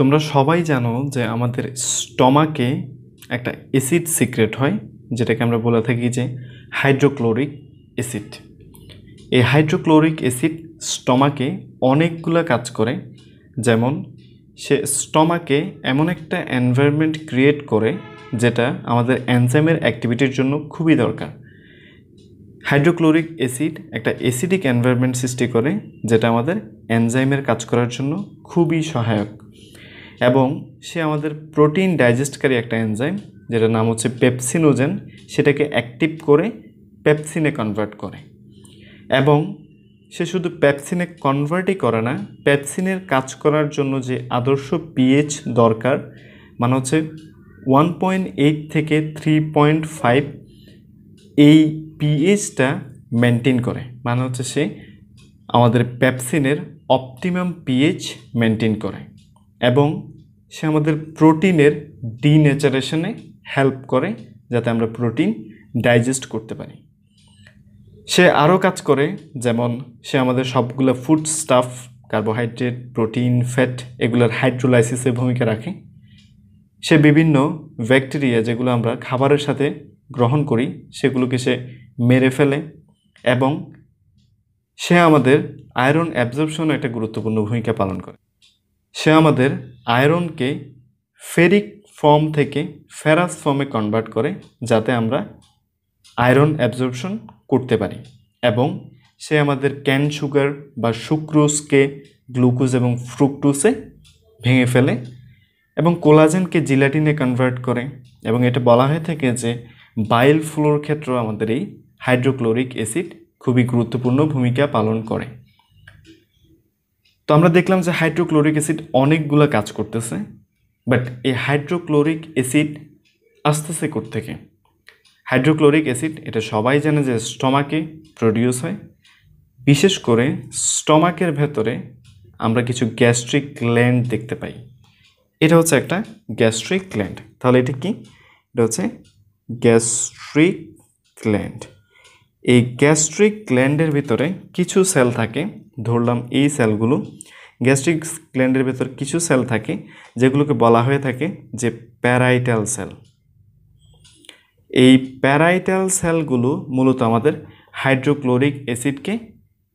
তোমরা সবাই জানো যে আমাদের স্টমাকে একটা অ্যাসিড সিক্রেট হয় যেটাকে আমরা বলে থাকি যে হাইড্রোক্লোরিক অ্যাসিড এই হাইড্রোক্লোরিক অ্যাসিড স্টমাকে অনেকগুলো কাজ করে যেমন সে স্টমাকে এমন একটা এনভায়রনমেন্ট ক্রিয়েট করে যেটা আমাদের অ্যানজাইমের অ্যাক্টিভিটির জন্য খুবই দরকার হাইড্রোক্লোরিক অ্যাসিড একটা অ্যাসিডিক এনভায়রনমেন্ট সৃষ্টি করে যেটা আমাদের অ্যানজাইমের কাজ করার জন্য খুবই সহায়ক এবং সে আমাদের প্রোটিন ডাইজেস্টকারী একটা এনজাইম যেটার নাম হচ্ছে পেপসিনোজেন সেটাকে অ্যাক্টিভ করে পেপসিনে কনভার্ট করে এবং সে শুধু পেপসিনে কনভার্টই করে না পেপসিনের কাজ করার জন্য যে আদর্শ পিএইচ দরকার মানে হচ্ছে ওয়ান পয়েন্ট এইট থেকে থ্রি পয়েন্ট ফাইভ এই পিএইচটা মেনটেন করে মানে হচ্ছে সে আমাদের পেপসিনের অপটিমাম পিএইচ মেনটেন করে এবং সে আমাদের প্রোটিনের ডিনেচারেশনে হেল্প করে যাতে আমরা প্রোটিন ডাইজেস্ট করতে পারি সে আরও কাজ করে যেমন সে আমাদের সবগুলো food stuff carbohydrate protein fat এগুলোর হাইড্রোলাইসিসের ভূমিকা রাখে সে বিভিন্ন ব্যাকটেরিয়া যেগুলো আমরা খাবারের সাথে গ্রহণ করি সেগুলোকে সে মেরে ফেলে এবং সে আমাদের আয়রন অ্যাবজর্পশনও একটা গুরুত্বপূর্ণ ভূমিকা পালন করে সে আমাদের আয়রনকে ফেরিক ফর্ম থেকে ফেরাস ফর্মে কনভার্ট করে যাতে আমরা আয়রন অ্যাবজর্বশন করতে পারি এবং সে আমাদের ক্যান সুগার বা সুক্রোজকে গ্লুকোজ এবং ফ্রুক্টোসে ভেঙে ফেলে এবং কোলাজেনকে জিলাটিনে কনভার্ট করে এবং এটা বলা হয়ে থাকে যে বাইল ফ্লোর ক্ষেত্রেও আমাদের এই হাইড্রোক্লোরিক অ্যাসিড খুবই গুরুত্বপূর্ণ ভূমিকা পালন করে তো আমরা দেখলাম যে হাইড্রোক্লোরিক অ্যাসিড অনেকগুলো কাজ করতেছে বাট এই হাইড্রোক্লোরিক অ্যাসিড আসতেছে থেকে হাইড্রোক্লোরিক অ্যাসিড এটা সবাই জানে যে স্টমাকে প্রডিউস হয় বিশেষ করে স্টমাকের ভেতরে আমরা কিছু গ্যাস্ট্রিক গ্ল্যান্ড দেখতে পাই এটা হচ্ছে একটা গ্যাস্ট্রিক গ্ল্যান্ড তাহলে এটা কি এটা হচ্ছে গ্যাস্ট্রিক গ্ল্যান্ড এই গ্যাস্ট্রিক গ্ল্যান্ডের ভিতরে কিছু সেল থাকে ধরলাম এই সেলগুলো গ্যাস্ট্রিক গ্ল্যান্ডের ভেতর কিছু সেল থাকে যেগুলোকে বলা হয়ে থাকে যে প্যারাইটাল সেল এই প্যারাইটাল সেলগুলো মূলত আমাদের হাইড্রোক্লোরিক অ্যাসিডকে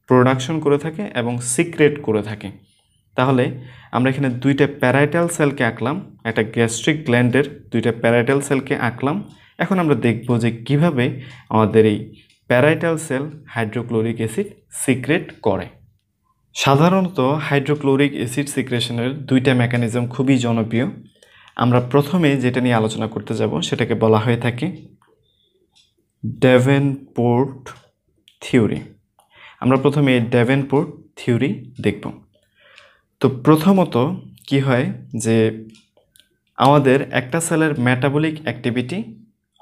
প্রোডাকশন করে থাকে এবং সিক্রেট করে থাকে তাহলে আমরা এখানে দুইটা প্যারাইটাল সেলকে আঁকলাম একটা গ্যাস্ট্রিক গ্ল্যান্ডের দুইটা প্যারাইটাল সেলকে আঁকলাম এখন আমরা দেখব যে কিভাবে আমাদের এই parietal cell hydrochloric acid secrete করে সাধারণত হাইড্রোক্লোরিক অ্যাসিড সিক্রেশনের দুইটা মেকানিজম খুবই জনপ্রিয় আমরা প্রথমে যেটা নিয়ে আলোচনা করতে যাব সেটাকে বলা হয়ে থাকে পোর্ট থিওরি আমরা প্রথমে পোর্ট থিওরি দেখব তো প্রথমত কি হয় যে আমাদের একটা সেলের মেটাবলিক অ্যাক্টিভিটি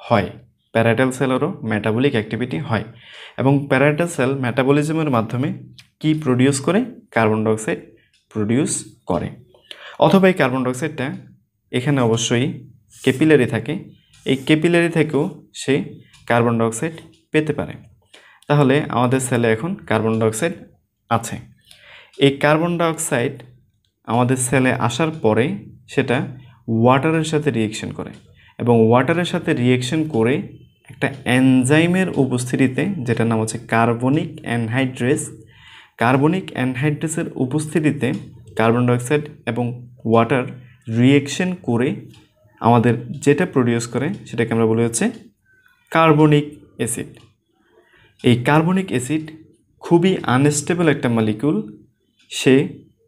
হয় প্যারাটাল সেলেরও মেটাবলিক অ্যাক্টিভিটি হয় এবং প্যারাটাল সেল মেটাবলিজমের মাধ্যমে কি প্রডিউস করে কার্বন ডাইঅক্সাইড প্রডিউস করে অথবা এই কার্বন ডাইঅক্সাইডটা এখানে অবশ্যই ক্যাপিলারি থাকে এই ক্যাপিলারি থেকেও সে কার্বন ডাইঅক্সাইড পেতে পারে তাহলে আমাদের সেলে এখন কার্বন ডাইঅক্সাইড আছে এই কার্বন ডাইঅক্সাইড আমাদের সেলে আসার পরে সেটা ওয়াটারের সাথে রিয়েকশন করে এবং ওয়াটারের সাথে রিয়েকশন করে একটা এনজাইমের উপস্থিতিতে যেটার নাম হচ্ছে কার্বনিক অ্যানহাইড্রেস কার্বনিক অ্যানহাইড্রেসের উপস্থিতিতে কার্বন ডাইঅক্সাইড এবং ওয়াটার রিয়েকশন করে আমাদের যেটা প্রডিউস করে সেটাকে আমরা বলি হচ্ছে কার্বনিক অ্যাসিড এই কার্বনিক অ্যাসিড খুবই আনস্টেবল একটা মালিকুল সে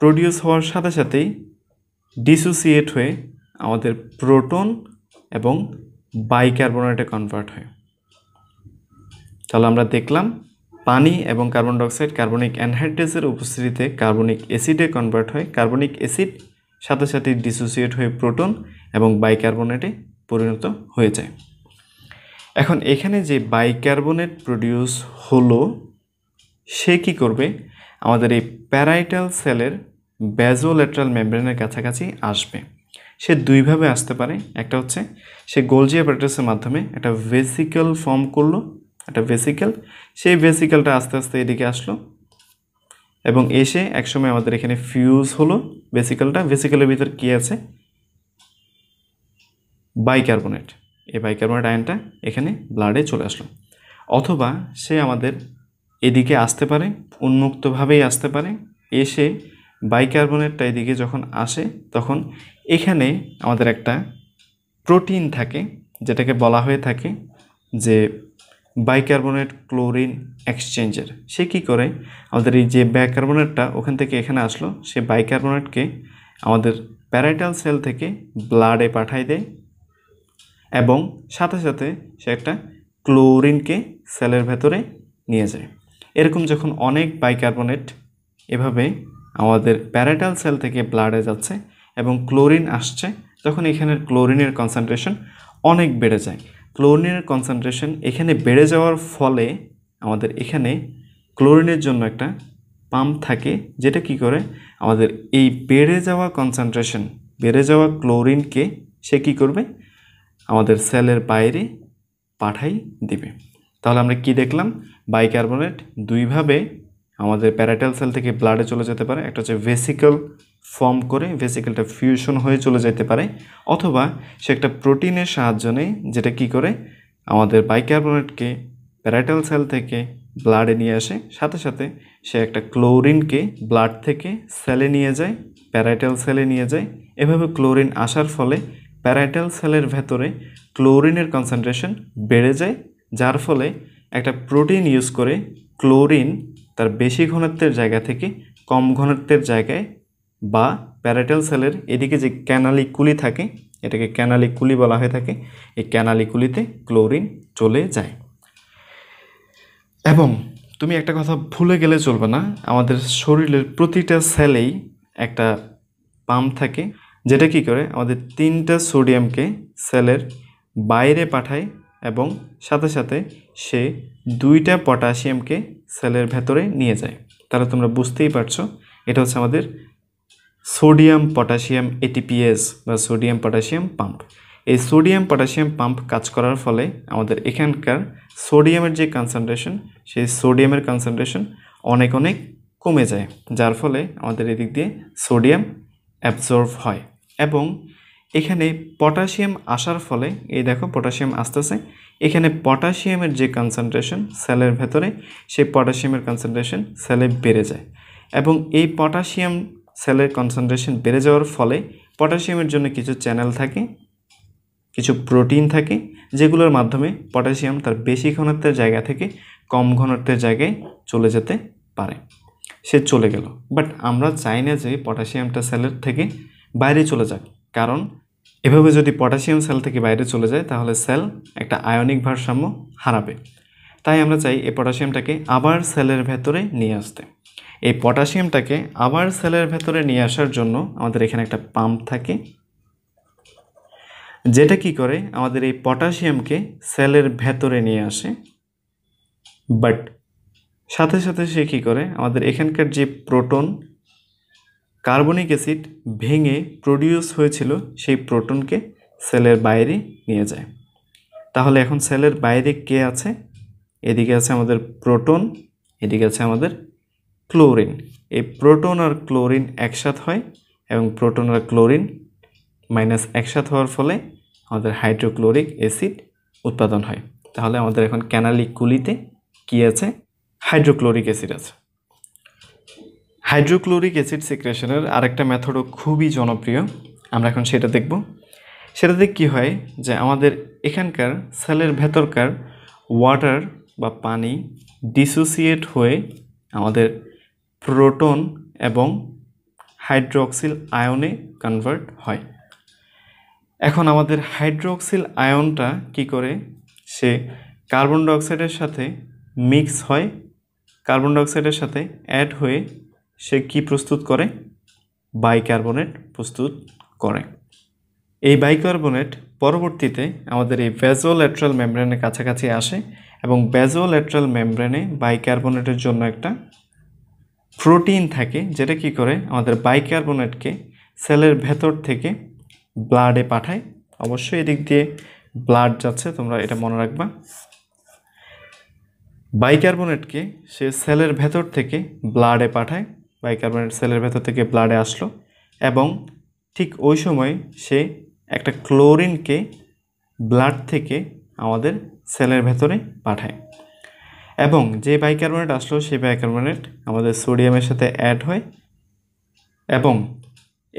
প্রডিউস হওয়ার সাথে সাথেই ডিসোসিয়েট হয়ে আমাদের প্রোটন এবং বাইকার্বনেটে কনভার্ট হয় তাহলে আমরা দেখলাম পানি এবং কার্বন ডাইঅক্সাইড কার্বনিক অ্যানহাইড্রেসের উপস্থিতিতে কার্বনিক অ্যাসিডে কনভার্ট হয় কার্বনিক অ্যাসিড সাথে সাথে ডিসোসিয়েট হয়ে প্রোটন এবং বাইকার্বনেটে পরিণত হয়ে যায় এখন এখানে যে বাইকার্বনেট প্রডিউস হলো সে কি করবে আমাদের এই প্যারাইটাল সেলের ব্যাজোলেট্রাল মেমব্রেনের কাছাকাছি আসবে সে দুইভাবে আসতে পারে একটা হচ্ছে সে গোলজি অ্যাপারেটাসের মাধ্যমে একটা ভেসিক্যাল ফর্ম করলো একটা ভেসিক্যাল সেই ভেসিক্যালটা আস্তে আস্তে এদিকে আসলো এবং এসে একসময় আমাদের এখানে ফিউজ হলো ভেসিক্যালটা ভেসিক্যালের ভিতর কী আছে বাইকার্বনেট এই বাইকার্বনেট আয়নটা এখানে ব্লাডে চলে আসলো অথবা সে আমাদের এদিকে আসতে পারে উন্মুক্তভাবেই আসতে পারে এসে বাইকার্বনেটটা এদিকে যখন আসে তখন এখানে আমাদের একটা প্রোটিন থাকে যেটাকে বলা হয়ে থাকে যে বাইকার্বনেট ক্লোরিন এক্সচেঞ্জের সে কি করে আমাদের এই যে বাইকার্বনেটটা ওখান থেকে এখানে আসলো সে বাইকার্বনেটকে আমাদের প্যারাইটাল সেল থেকে ব্লাডে পাঠায় দেয় এবং সাথে সাথে সে একটা ক্লোরিনকে সেলের ভেতরে নিয়ে যায় এরকম যখন অনেক বাইকার্বনেট এভাবে আমাদের প্যারাইটাল সেল থেকে ব্লাডে যাচ্ছে এবং ক্লোরিন আসছে তখন এখানের ক্লোরিনের কনসেন্ট্রেশন অনেক বেড়ে যায় ক্লোরিনের কনসেন্ট্রেশন এখানে বেড়ে যাওয়ার ফলে আমাদের এখানে ক্লোরিনের জন্য একটা পাম্প থাকে যেটা কি করে আমাদের এই বেড়ে যাওয়া কনসেন্ট্রেশন বেড়ে যাওয়া ক্লোরিনকে সে কি করবে আমাদের সেলের বাইরে পাঠাই দিবে তাহলে আমরা কি দেখলাম বাইকার্বনেট দুইভাবে আমাদের প্যারাটাল সেল থেকে ব্লাডে চলে যেতে পারে একটা হচ্ছে ভেসিকল ফর্ম করে ভেসিকেলটা ফিউশন হয়ে চলে যেতে পারে অথবা সে একটা প্রোটিনের সাহায্য নেয় যেটা কি করে আমাদের বাইকার্বনেটকে প্যারাটাল সেল থেকে ব্লাডে নিয়ে আসে সাথে সাথে সে একটা ক্লোরিনকে ব্লাড থেকে সেলে নিয়ে যায় প্যারাটাল সেলে নিয়ে যায় এভাবে ক্লোরিন আসার ফলে প্যারাটাল সেলের ভেতরে ক্লোরিনের কনসেন্ট্রেশন বেড়ে যায় যার ফলে একটা প্রোটিন ইউজ করে ক্লোরিন তার বেশি ঘনত্বের জায়গা থেকে কম ঘনত্বের জায়গায় বা প্যারাটেল সেলের এদিকে যে ক্যানালিকুলি থাকে এটাকে ক্যানালিকুলি বলা হয়ে থাকে এই ক্যানালিকুলিতে ক্লোরিন চলে যায় এবং তুমি একটা কথা ভুলে গেলে চলবে না আমাদের শরীরের প্রতিটা সেলেই একটা পাম্প থাকে যেটা কি করে আমাদের তিনটা সোডিয়ামকে সেলের বাইরে পাঠায় এবং সাথে সাথে সে দুইটা পটাশিয়ামকে সেলের ভেতরে নিয়ে যায় তাহলে তোমরা বুঝতেই পারছো এটা হচ্ছে আমাদের সোডিয়াম পটাশিয়াম এটিপিএস বা সোডিয়াম পটাশিয়াম পাম্প এই সোডিয়াম পটাশিয়াম পাম্প কাজ করার ফলে আমাদের এখানকার সোডিয়ামের যে কনসেন্ট্রেশন সেই সোডিয়ামের কনসেন্ট্রেশন অনেক অনেক কমে যায় যার ফলে আমাদের এদিক দিয়ে সোডিয়াম অ্যাবজর্ব হয় এবং এখানে পটাশিয়াম আসার ফলে এই দেখো পটাশিয়াম আসতেছে এখানে পটাশিয়ামের যে কনসেন্ট্রেশন সেলের ভেতরে সেই পটাশিয়ামের কনসেন্ট্রেশন সেলে বেড়ে যায় এবং এই পটাশিয়াম সেলের কনসেন্ট্রেশন বেড়ে যাওয়ার ফলে পটাশিয়ামের জন্য কিছু চ্যানেল থাকে কিছু প্রোটিন থাকে যেগুলোর মাধ্যমে পটাশিয়াম তার বেশি ঘনত্বের জায়গা থেকে কম ঘনত্বের জায়গায় চলে যেতে পারে সে চলে গেল বাট আমরা চাই না যে পটাশিয়ামটা সেলের থেকে বাইরে চলে যাক কারণ এভাবে যদি পটাশিয়াম সেল থেকে বাইরে চলে যায় তাহলে সেল একটা আয়নিক ভারসাম্য হারাবে তাই আমরা চাই এই পটাশিয়ামটাকে আবার সেলের ভেতরে নিয়ে আসতে এই পটাশিয়ামটাকে আবার সেলের ভেতরে নিয়ে আসার জন্য আমাদের এখানে একটা পাম্প থাকে যেটা কি করে আমাদের এই পটাশিয়ামকে সেলের ভেতরে নিয়ে আসে বাট সাথে সাথে সে কী করে আমাদের এখানকার যে প্রোটন কার্বনিক অ্যাসিড ভেঙে প্রডিউস হয়েছিল সেই প্রোটনকে সেলের বাইরে নিয়ে যায় তাহলে এখন সেলের বাইরে কে আছে এদিকে আছে আমাদের প্রোটন এদিকে আছে আমাদের ক্লোরিন এই প্রোটন আর ক্লোরিন একসাথ হয় এবং প্রোটন আর ক্লোরিন মাইনাস একসাথ হওয়ার ফলে আমাদের হাইড্রোক্লোরিক অ্যাসিড উৎপাদন হয় তাহলে আমাদের এখন ক্যানালিক কুলিতে কি আছে হাইড্রোক্লোরিক অ্যাসিড আছে হাইড্রোক্লোরিক অ্যাসিড সিক্রেশনের আরেকটা মেথডও খুবই জনপ্রিয় আমরা এখন সেটা দেখব সেটাতে কি হয় যে আমাদের এখানকার সেলের ভেতরকার ওয়াটার বা পানি ডিসোসিয়েট হয়ে আমাদের প্রোটন এবং হাইড্রোক্সিল আয়নে কনভার্ট হয় এখন আমাদের হাইড্রোক্সিল আয়নটা কি করে সে কার্বন ডাইঅক্সাইডের সাথে মিক্স হয় কার্বন ডাইঅক্সাইডের সাথে অ্যাড হয়ে সে কি প্রস্তুত করে বাইকার্বনেট প্রস্তুত করে এই বাইকার্বনেট পরবর্তীতে আমাদের এই ভ্যাজোল্যাট্রাল মেমব্রেনের কাছাকাছি আসে এবং ভ্যাজোল্যাট্রাল মেমব্রেনে বাইকার্বনেটের জন্য একটা প্রোটিন থাকে যেটা কি করে আমাদের বাইকার্বনেটকে সেলের ভেতর থেকে ব্লাডে পাঠায় অবশ্যই এদিক দিয়ে ব্লাড যাচ্ছে তোমরা এটা মনে রাখবা বাইকার্বনেটকে সে সেলের ভেতর থেকে ব্লাডে পাঠায় বাইকার্বনেট সেলের ভেতর থেকে ব্লাডে আসলো এবং ঠিক ওই সময় সে একটা ক্লোরিনকে ব্লাড থেকে আমাদের সেলের ভেতরে পাঠায় এবং যে বাইকার্বনেট আসলো সেই বাইকার্বনেট আমাদের সোডিয়ামের সাথে অ্যাড হয় এবং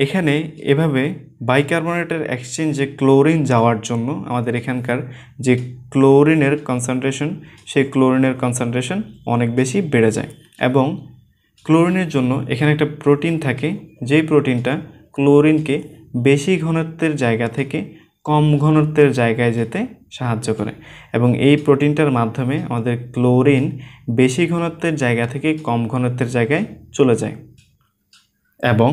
এখানে এভাবে বাইকার্বনেটের এক্সচেঞ্জে ক্লোরিন যাওয়ার জন্য আমাদের এখানকার যে ক্লোরিনের কনসেন্ট্রেশন সেই ক্লোরিনের কনসেন্ট্রেশন অনেক বেশি বেড়ে যায় এবং ক্লোরিনের জন্য এখানে একটা প্রোটিন থাকে যেই প্রোটিনটা ক্লোরিনকে বেশি ঘনত্বের জায়গা থেকে কম ঘনত্বের জায়গায় যেতে সাহায্য করে এবং এই প্রোটিনটার মাধ্যমে আমাদের ক্লোরিন বেশি ঘনত্বের জায়গা থেকে কম ঘনত্বের জায়গায় চলে যায় এবং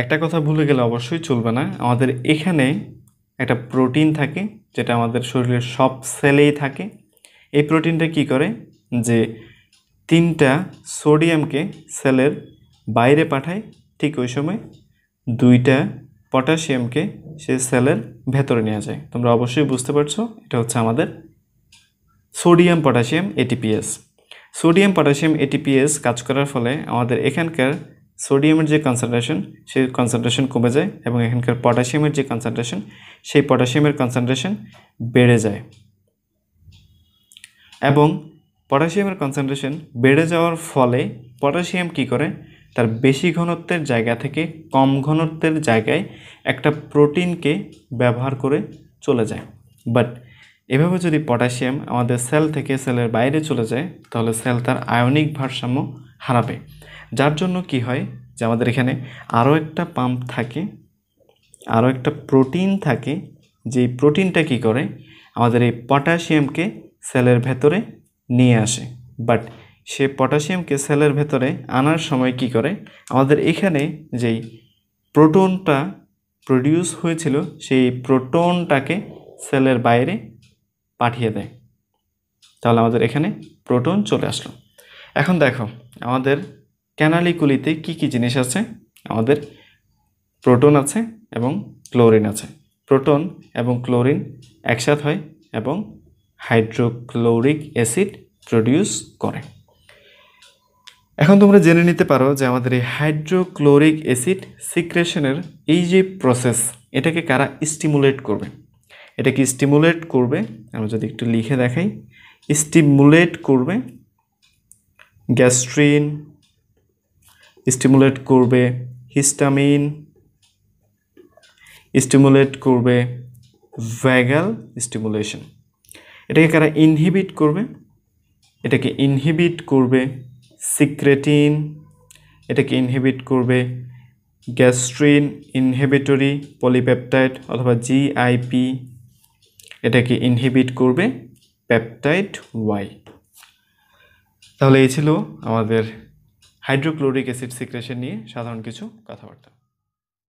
একটা কথা ভুলে গেলে অবশ্যই চলবে না আমাদের এখানে একটা প্রোটিন থাকে যেটা আমাদের শরীরের সব সেলেই থাকে এই প্রোটিনটা কি করে যে তিনটা সোডিয়ামকে সেলের বাইরে পাঠায় ঠিক ওই সময় দুইটা পটাশিয়ামকে সেই সেলের ভেতরে নিয়ে যায় তোমরা অবশ্যই বুঝতে পারছো এটা হচ্ছে আমাদের sodium potassium ATPase sodium potassium ATPase কাজ করার ফলে আমাদের এখানকার সোডিয়ামের যে কনসেন্ট্রেশন সেই কনসেন্ট্রেশন কমে যায় এবং এখানকার পটাশিয়ামের যে কনসেন্ট্রেশন সেই পটাশিয়ামের কনসেন্ট্রেশন বেড়ে যায় এবং পটাশিয়ামের কনসেন্ট্রেশন বেড়ে যাওয়ার ফলে পটাশিয়াম কি করে তার বেশি ঘনত্বের জায়গা থেকে কম ঘনত্বের জায়গায় একটা প্রোটিনকে ব্যবহার করে চলে যায় বাট এভাবে যদি পটাশিয়াম আমাদের সেল থেকে সেলের বাইরে চলে যায় তাহলে সেল তার আয়নিক ভারসাম্য হারাবে যার জন্য কি হয় যে আমাদের এখানে আরও একটা পাম্প থাকে আরও একটা প্রোটিন থাকে যেই প্রোটিনটা কি করে আমাদের এই পটাশিয়ামকে সেলের ভেতরে নিয়ে আসে বাট সে পটাশিয়ামকে সেলের ভেতরে আনার সময় কি করে আমাদের এখানে যেই প্রোটনটা প্রডিউস হয়েছিল সেই প্রোটনটাকে সেলের বাইরে পাঠিয়ে দেয় তাহলে আমাদের এখানে প্রোটন চলে আসলো এখন দেখো আমাদের ক্যানালিকুলিতে কি কি জিনিস আছে আমাদের প্রোটন আছে এবং ক্লোরিন আছে প্রোটন এবং ক্লোরিন একসাথ হয় এবং হাইড্রোক্লোরিক অ্যাসিড প্রডিউস করে এখন তোমরা জেনে নিতে পারো যে আমাদের এই হাইড্রোক্লোরিক অ্যাসিড সিক্রেশনের এই যে প্রসেস এটাকে কারা স্টিমুলেট করবে এটাকে স্টিমুলেট করবে আমরা যদি একটু লিখে দেখাই স্টিমুলেট করবে গ্যাস্ট্রিন স্টিমুলেট করবে হিস্টামিন স্টিমুলেট করবে ভ্যাগাল স্টিমুলেশন এটাকে কারা ইনহিবিট করবে এটাকে ইনহিবিট করবে সিক্রেটিন এটাকে ইনহিবিট করবে গ্যাস্ট্রিন ইনহিবিটরি পলিপেপটাইড অথবা জিআইপি এটাকে ইনহিবিট করবে পেপটাইড ওয়াই তাহলে এই ছিল আমাদের হাইড্রোক্লোরিক অ্যাসিড সিক্রেশন নিয়ে সাধারণ কিছু কথাবার্তা